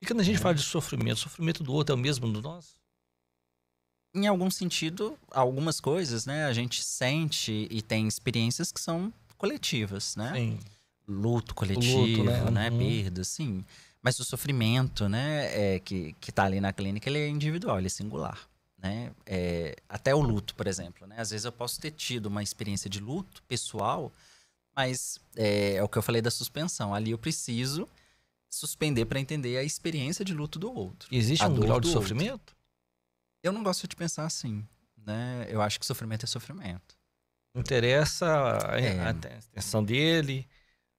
E quando a gente é. fala de sofrimento, o sofrimento do outro é o mesmo do nosso? Em algum sentido, algumas coisas, né? A gente sente e tem experiências que são coletivas, né? Sim. Luto coletivo, Luto, né? né? Uhum. Perda, sim. Mas o sofrimento, né, é, que, que tá ali na clínica, ele é individual, ele é singular, né? É, até o luto, por exemplo, né? Às vezes eu posso ter tido uma experiência de luto pessoal, mas é, é o que eu falei da suspensão. Ali eu preciso suspender para entender a experiência de luto do outro. Existe um grau de sofrimento? Eu não gosto de pensar assim, né? Eu acho que sofrimento é sofrimento. Interessa a, é. a dele.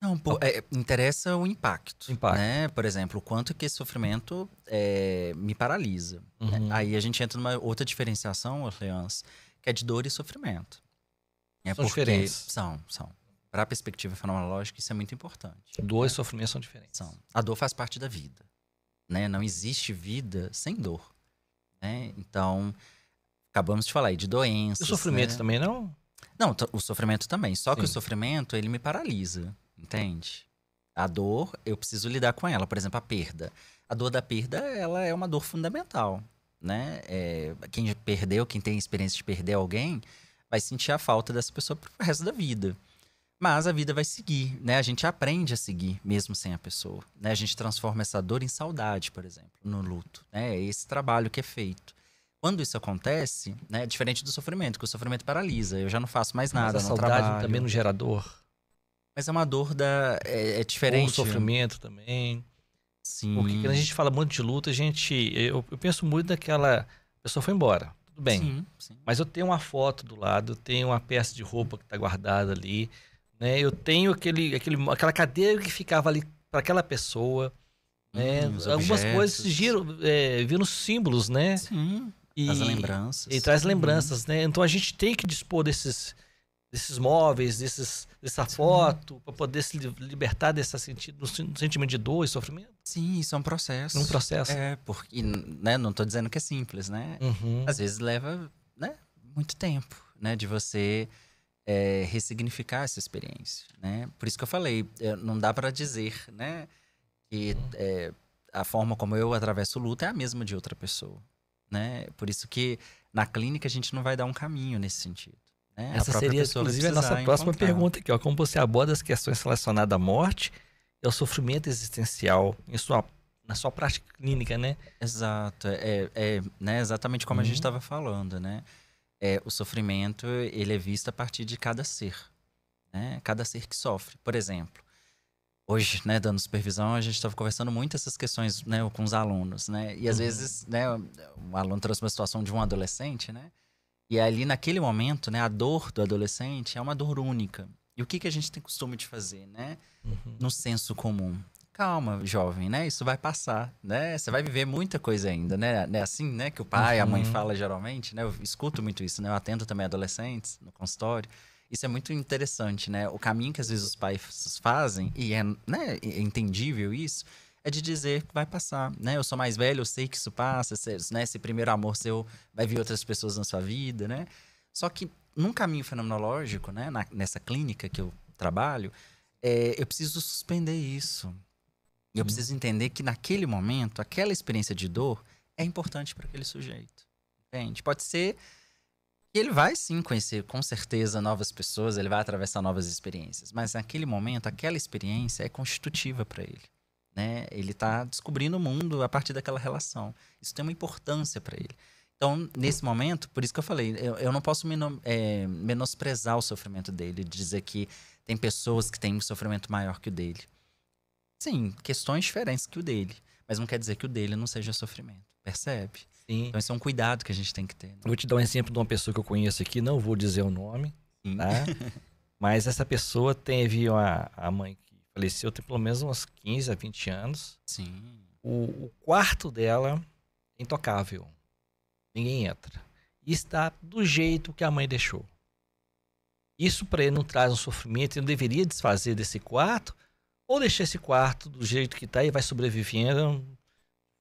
Não, pô, é, interessa o impacto. impacto. Né? Por exemplo, o quanto que esse sofrimento é, me paralisa. Né? Uhum. Né? Aí a gente entra numa outra diferenciação, Orleans, que é de dor e sofrimento. É são diferentes. São, são para a perspectiva fenomenológica, isso é muito importante. Dor né? e é. sofrimento são diferentes. São. A dor faz parte da vida. Né? Não existe vida sem dor. Né? Então, acabamos de falar aí de doenças. E o sofrimento né? também não? Não, o sofrimento também. Só Sim. que o sofrimento, ele me paralisa, entende? A dor, eu preciso lidar com ela. Por exemplo, a perda. A dor da perda, ela é uma dor fundamental, né? É, quem perdeu, quem tem experiência de perder alguém, vai sentir a falta dessa pessoa pro resto da vida. Mas a vida vai seguir, né? A gente aprende a seguir, mesmo sem a pessoa. Né? A gente transforma essa dor em saudade, por exemplo, no luto. Né? É né? esse trabalho que é feito. Quando isso acontece, né, é diferente do sofrimento, que o sofrimento paralisa. Eu já não faço mais nada, Mas a saudade trabalho. também gera dor. Mas é uma dor da é, é diferente. Ou né? o sofrimento também. Sim. Porque quando a gente fala muito de luta, a gente eu, eu penso muito naquela a pessoa foi embora, tudo bem. Sim, sim. Mas eu tenho uma foto do lado, eu tenho uma peça de roupa que está guardada ali né? Eu tenho aquele, aquele, aquela cadeira que ficava ali para aquela pessoa. Hum, né? Hum, Algumas objetos. coisas giram, é, viram símbolos, né? Sim. E, traz lembranças. E traz lembranças, uhum. né? Então a gente tem que dispor desses, desses móveis, desses, dessa Sim. foto, para poder se libertar desse sentido, do sentimento de dor e sofrimento? Sim, isso é um processo. um processo. É, porque, né, não estou dizendo que é simples, né? Uhum. Às vezes leva, né, muito tempo, né, de você é, ressignificar essa experiência, né? Por isso que eu falei, é, não dá para dizer, né, que é, a forma como eu atravesso luta luto é a mesma de outra pessoa, né? Por isso que na clínica a gente não vai dar um caminho nesse sentido. Né? Essa seria, inclusive, a nossa próxima encontrar. pergunta aqui, ó, como você aborda as questões relacionadas à morte e ao sofrimento existencial em é sua na sua prática clínica, né? Exato, é, é né, exatamente como uhum. a gente estava uhum. falando, né? é, o sofrimento ele é visto a partir de cada ser, né? Cada ser que sofre. Por exemplo, hoje, né, dando supervisão, a gente estava conversando muito essas questões, né, com os alunos, né? E às uhum. vezes, né, o aluno trouxe uma situação de um adolescente, né? E ali naquele momento, né, a dor do adolescente é uma dor única. E o que que a gente tem costume de fazer, né? Uhum. No senso comum, calma, jovem, né? Isso vai passar, né? Você vai viver muita coisa ainda, né? É assim, né? Que o pai, uhum. a mãe uhum. fala geralmente, né? Eu escuto muito isso, né? Eu atendo também adolescentes no consultório. Isso é muito interessante, né? O caminho que às vezes os pais fazem, e é, né? é entendível isso, é de dizer que vai passar, né? Eu sou mais velho, eu sei que isso passa, esse, né? esse primeiro amor seu vai vir outras pessoas na sua vida, né? Só que num caminho fenomenológico, né? Na, nessa clínica que eu trabalho, é, eu preciso suspender isso. Eu uhum. preciso entender que naquele momento, aquela experiência de dor é importante para aquele sujeito. Entende? Pode ser que ele vai sim conhecer com certeza novas pessoas, ele vai atravessar novas experiências, mas naquele momento, aquela experiência é constitutiva para ele. Né? Ele está descobrindo o mundo a partir daquela relação. Isso tem uma importância para ele. Então, nesse momento, por isso que eu falei, eu, eu não posso meno, é, menosprezar o sofrimento dele, dizer que tem pessoas que têm um sofrimento maior que o dele. Sim, questões diferentes que o dele. Mas não quer dizer que o dele não seja sofrimento. Percebe? Sim. Então esse é um cuidado que a gente tem que ter. Né? Vou te dar um exemplo de uma pessoa que eu conheço aqui, não vou dizer o nome, Sim. tá? Mas essa pessoa teve uma, a mãe que faleceu, tem pelo menos uns 15 a 20 anos. Sim. O, o quarto dela é intocável. Ninguém entra. E está do jeito que a mãe deixou. Isso para ele não traz um sofrimento, ele não deveria desfazer desse quarto, ou deixar esse quarto do jeito que está e vai sobrevivendo de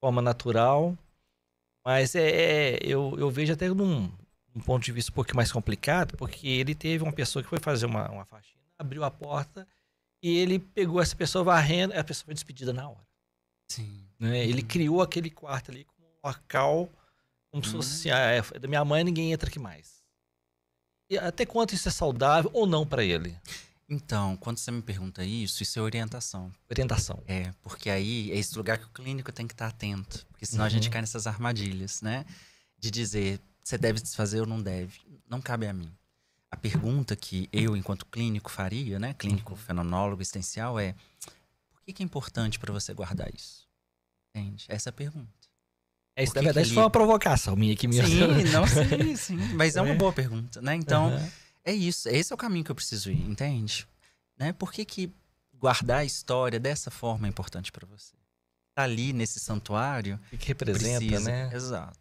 forma natural. Mas é, é eu, eu vejo até num, ponto de vista um pouco mais complicado, porque ele teve uma pessoa que foi fazer uma, uma faxina, abriu a porta e ele pegou essa pessoa varrendo, a pessoa foi despedida na hora. Sim. Né? Ele uhum. criou aquele quarto ali como um local, como se fosse uhum. assim, ah, é, é da minha mãe ninguém entra aqui mais. E até quanto isso é saudável ou não para ele? Então, quando você me pergunta isso, isso é orientação. Orientação. É, porque aí é esse lugar que o clínico tem que estar atento. Porque senão uhum. a gente uhum. cai nessas armadilhas, né? De dizer, você deve desfazer ou não deve. Não cabe a mim. A pergunta que eu, enquanto clínico, faria, né? Clínico, uhum. fenonólogo, existencial, é: por que, que é importante para você guardar isso? Entende? Essa é a pergunta. É isso, na verdade, que... foi uma provocação minha que me Sim, não sei, sim. Mas é, é uma boa pergunta, né? Então. Uhum é isso, é esse é o caminho que eu preciso ir, entende? Né? Por que, que guardar a história dessa forma é importante para você? Tá ali nesse santuário. E que representa, precisa, né? Exato.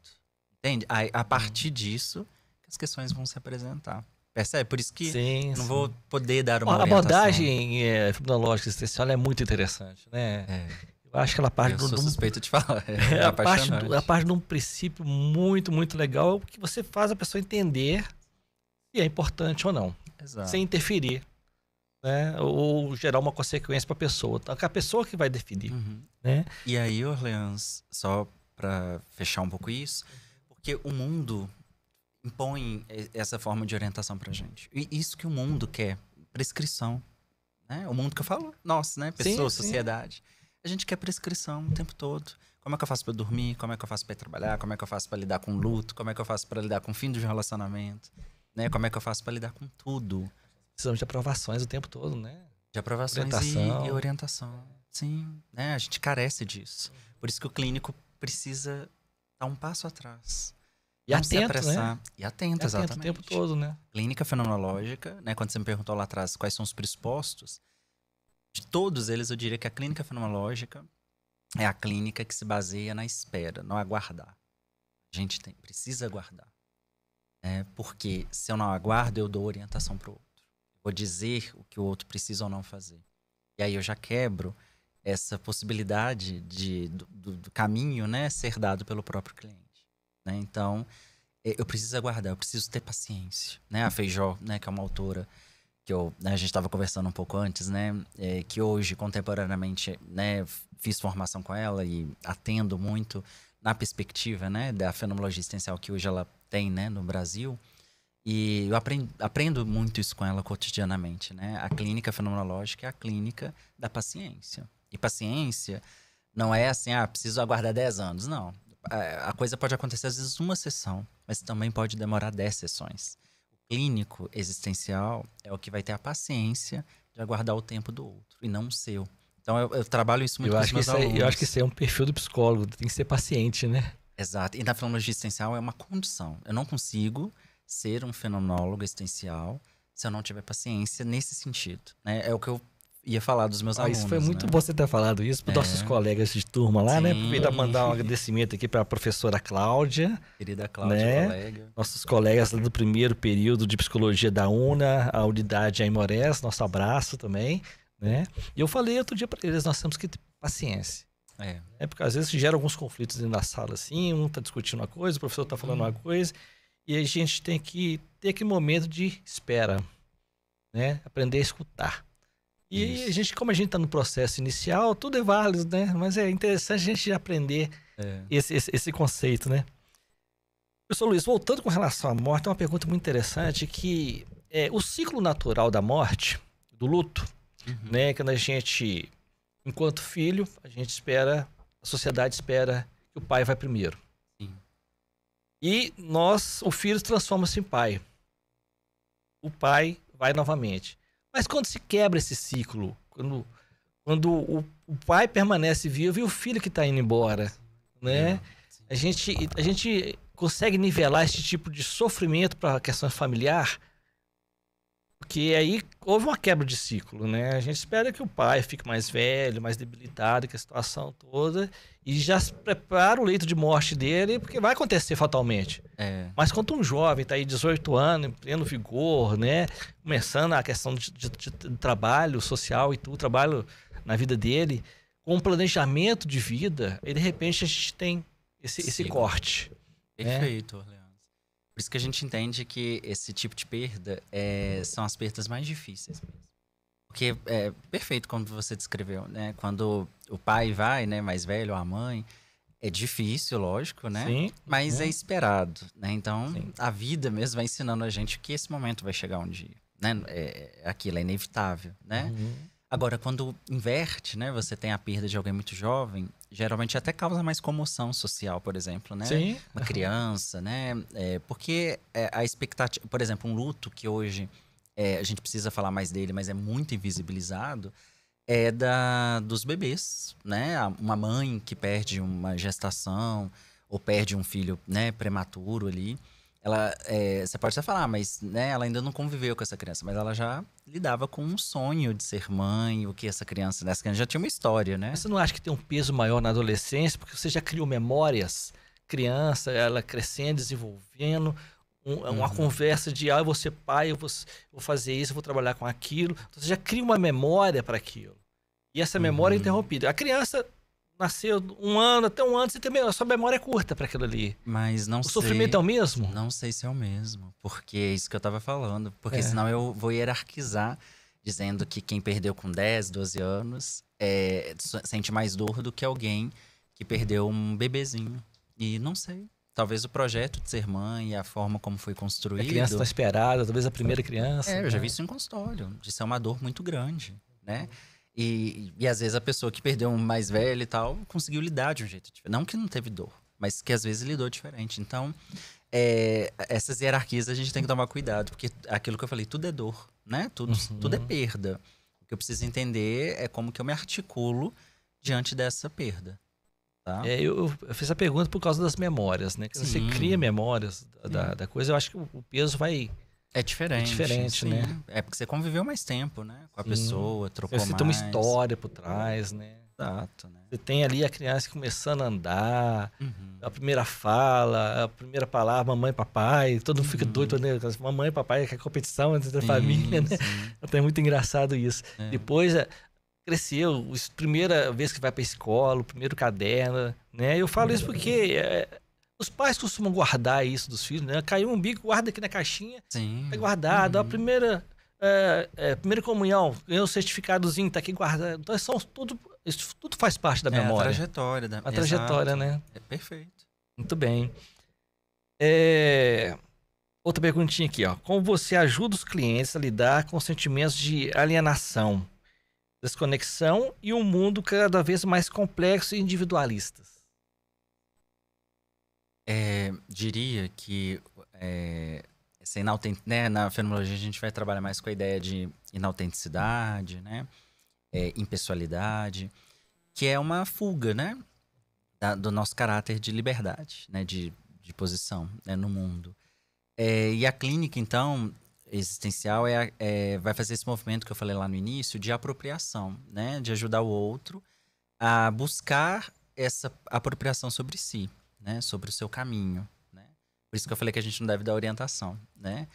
Entende? A, a partir uhum. disso, as questões vão se apresentar. Percebe? Por isso que sim, não sim. vou poder dar uma Ó, A abordagem é, fibrinológica existencial é muito interessante, né? É. Eu acho que ela parte... Eu sou do, suspeito de falar. É, é a, parte do, a parte de um princípio muito, muito legal, que você faz a pessoa entender se é importante ou não. Exato. Sem interferir. Né? Ou gerar uma consequência para a pessoa. É a pessoa que vai definir. Uhum. Né? E aí, Orleans, só para fechar um pouco isso, porque o mundo impõe essa forma de orientação para gente. E isso que o mundo quer, prescrição. Né? O mundo que eu falo, nós, né? Pessoa, sim, sociedade. Sim. A gente quer prescrição o tempo todo. Como é que eu faço para dormir? Como é que eu faço para trabalhar? Como é que eu faço para lidar com luto? Como é que eu faço para lidar com o fim de um relacionamento? né? Como é que eu faço para lidar com tudo? Precisamos de aprovações o tempo todo, né? De aprovações orientação. E, e orientação. Sim, né? A gente carece disso. Por isso que o clínico precisa dar um passo atrás. E Não atento, né? E atento, e exatamente. o tempo todo, né? Clínica fenomenológica, né? Quando você me perguntou lá atrás quais são os pressupostos, de todos eles eu diria que a clínica fenomenológica é a clínica que se baseia na espera, não aguardar. A gente tem, precisa aguardar. Né? porque se eu não aguardo, eu dou orientação para o outro. Vou dizer o que o outro precisa ou não fazer. E aí eu já quebro essa possibilidade de, do, do caminho né, ser dado pelo próprio cliente. Né? Então, é, eu preciso aguardar, eu preciso ter paciência. Né? A Feijó, né, que é uma autora que eu, né, a gente estava conversando um pouco antes, né, é, que hoje, contemporaneamente, né, fiz formação com ela e atendo muito na perspectiva né, da fenomenologia existencial que hoje ela tem né, no Brasil. E eu aprendo, aprendo muito isso com ela cotidianamente. Né? A clínica fenomenológica é a clínica da paciência. E paciência não é assim, ah, preciso aguardar 10 anos. Não. É, a coisa pode acontecer às vezes uma sessão, mas também pode demorar 10 sessões. O clínico existencial é o que vai ter a paciência de aguardar o tempo do outro e não o seu. Então eu, eu trabalho isso muito eu com acho meus alunos. É, eu acho que isso é um perfil do psicólogo, tem que ser paciente, né? Exato. E na fenomenologia existencial é uma condição. Eu não consigo ser um fenomenólogo existencial se eu não tiver paciência nesse sentido. Né? É o que eu ia falar dos meus ah, alunos. Isso foi muito né? você ter falado isso para é. nossos colegas de turma lá, né? Sim. né? Aproveitar mandar um agradecimento aqui para a professora Cláudia. Querida Cláudia, né? colega. Nossos colegas do primeiro período de psicologia da UNA, a unidade Aimorés, nosso abraço também, né? E eu falei outro dia para eles, nós temos que ter paciência. É. é. porque às vezes gera alguns conflitos dentro da sala, assim, um tá discutindo uma coisa, o professor tá falando uhum. uma coisa, e a gente tem que ter aquele momento de espera, né? Aprender a escutar. E Isso. a gente, como a gente está no processo inicial, tudo é válido, né? Mas é interessante a gente aprender é. esse, esse, esse conceito, né? Professor Luiz, voltando com relação à morte, é uma pergunta muito interessante que é, o ciclo natural da morte, do luto, uhum. né? Quando a gente enquanto filho, a gente espera, a sociedade espera que o pai vai primeiro. Sim. E nós, o filho transforma-se em pai. O pai vai novamente. Mas quando se quebra esse ciclo, quando, quando o, o pai permanece vivo e o filho que está indo embora, né? É, a gente, a gente consegue nivelar esse tipo de sofrimento para a questão familiar porque aí houve uma quebra de ciclo, né? A gente espera que o pai fique mais velho, mais debilitado, que a situação toda, e já prepara o leito de morte dele, porque vai acontecer fatalmente. É. Mas quando um jovem tá aí 18 anos, em pleno vigor, né? Começando a questão de, de, de trabalho social e tudo, trabalho na vida dele, com um planejamento de vida, e de repente a gente tem esse, esse corte. Né? Perfeito, né? Por isso que a gente entende que esse tipo de perda é, são as perdas mais difíceis mesmo. Porque é perfeito como você descreveu, né? Quando o pai vai, né, mais velho, a mãe, é difícil, lógico, né? Sim, Mas sim. é uhum. esperado, né? Então, sim. a vida mesmo vai ensinando a gente que esse momento vai chegar um dia, né? É, é aquilo é inevitável, né? Uhum. Agora, quando inverte, né? Você tem a perda de alguém muito jovem, geralmente até causa mais comoção social, por exemplo, né? Sim. Uma criança, né? É, porque é, a expectativa, por exemplo, um luto que hoje é, a gente precisa falar mais dele, mas é muito invisibilizado, é da dos bebês, né? Uma mãe que perde uma gestação ou perde um filho, né, prematuro ali ela é, você pode até falar, mas né, ela ainda não conviveu com essa criança, mas ela já lidava com um sonho de ser mãe, o que essa criança, nessa né, essa criança já tinha uma história, né? Você não acha que tem um peso maior na adolescência, porque você já criou memórias, criança, ela crescendo, desenvolvendo, um, é uma uhum. conversa de ah, eu vou ser pai, eu vou, vou fazer isso, eu vou trabalhar com aquilo. Então, você já cria uma memória para aquilo. E essa memória é uhum. é interrompida. A criança nasceu um ano, até um ano, você tem, a sua memória é curta para aquilo ali. Mas não o sei. O sofrimento é o mesmo? Não sei se é o mesmo, porque é isso que eu tava falando. Porque é. senão eu vou hierarquizar, dizendo que quem perdeu com 10, 12 anos é, sente mais dor do que alguém que perdeu um bebezinho. E não sei. Talvez o projeto de ser mãe e a forma como foi construído. A criança está esperada, talvez a primeira criança. É, eu já né? vi isso em consultório. De ser uma dor muito grande, né? Uhum. E, e às vezes a pessoa que perdeu um mais velho e tal conseguiu lidar de um jeito diferente. Não que não teve dor, mas que às vezes lidou diferente. Então, é, essas hierarquias a gente tem que tomar cuidado, porque aquilo que eu falei, tudo é dor, né? Tudo, uhum. tudo é perda. O que eu preciso entender é como que eu me articulo diante dessa perda. Tá? É, eu, eu, fiz a pergunta por causa das memórias, né? que você cria memórias da, hum. da, coisa, eu acho que o peso vai é diferente. É diferente, sim. né? É porque você conviveu mais tempo, né? Com a sim. pessoa, trocou você mais. Você tem uma história por trás, né? Exato, né? Você tem ali a criança começando a andar, uhum. a primeira fala, a primeira palavra, mamãe, papai, todo mundo uhum. fica doido, né? Mamãe, papai, que é competição entre a família, né? Sim. Até então é muito engraçado isso. É. Depois, é, cresceu, primeira vez que vai para escola, o primeiro caderno, né? Eu falo isso porque é, os pais costumam guardar isso dos filhos, né? Caiu um bico, guarda aqui na caixinha. Sim. Tá guardado. Uhum. A primeira. É, é, primeira comunhão, ganhou o certificadozinho, tá aqui guardado. Então, são tudo, isso tudo faz parte da memória. É, a trajetória. Da... A Exato. trajetória, né? É perfeito. Muito bem. É... Outra perguntinha aqui, ó. Como você ajuda os clientes a lidar com sentimentos de alienação, desconexão e um mundo cada vez mais complexo e individualista? é, diria que é, essa inautent... Né, na fenomenologia a gente vai trabalhar mais com a ideia de inautenticidade, né? É, impessoalidade, que é uma fuga, né? Da, do nosso caráter de liberdade, né? De, de posição né, no mundo. É, e a clínica, então, existencial é, é, vai fazer esse movimento que eu falei lá no início de apropriação, né? De ajudar o outro a buscar essa apropriação sobre si, né? Sobre o seu caminho, né? Por isso que eu falei que a gente não deve dar orientação, né?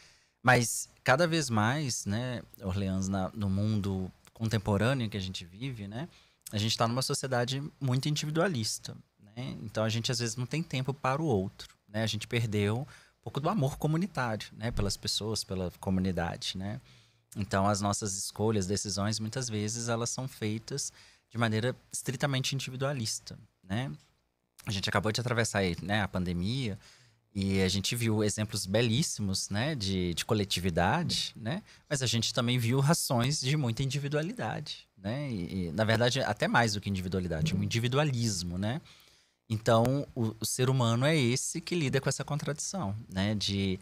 Mas cada vez mais, né, Orleans, na, no mundo contemporâneo que a gente vive, né? A gente está numa sociedade muito individualista, né? Então a gente às vezes não tem tempo para o outro, né? A gente perdeu um pouco do amor comunitário, né? Pelas pessoas, pela comunidade, né? Então as nossas escolhas, decisões, muitas vezes elas são feitas de maneira estritamente individualista, né? A gente acabou de atravessar né, a pandemia e a gente viu exemplos belíssimos né, de, de coletividade, né? mas a gente também viu rações de muita individualidade. Né? E, e na verdade, até mais do que individualidade, um individualismo. Né? Então, o, o, ser humano é esse que lida com essa contradição né? de,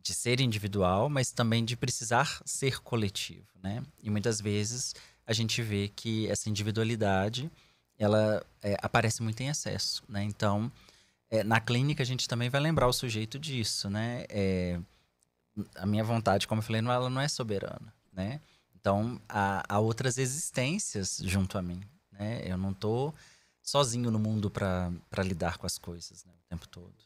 de ser individual, mas também de precisar ser coletivo. Né? E muitas vezes a gente vê que essa individualidade ela é, aparece muito em excesso, né? Então, é, na clínica a gente também vai lembrar o sujeito disso, né? É, a minha vontade, como eu falei, não, é, ela não é soberana, né? Então, há, há outras existências junto a mim, né? Eu não estou sozinho no mundo para lidar com as coisas né, o tempo todo.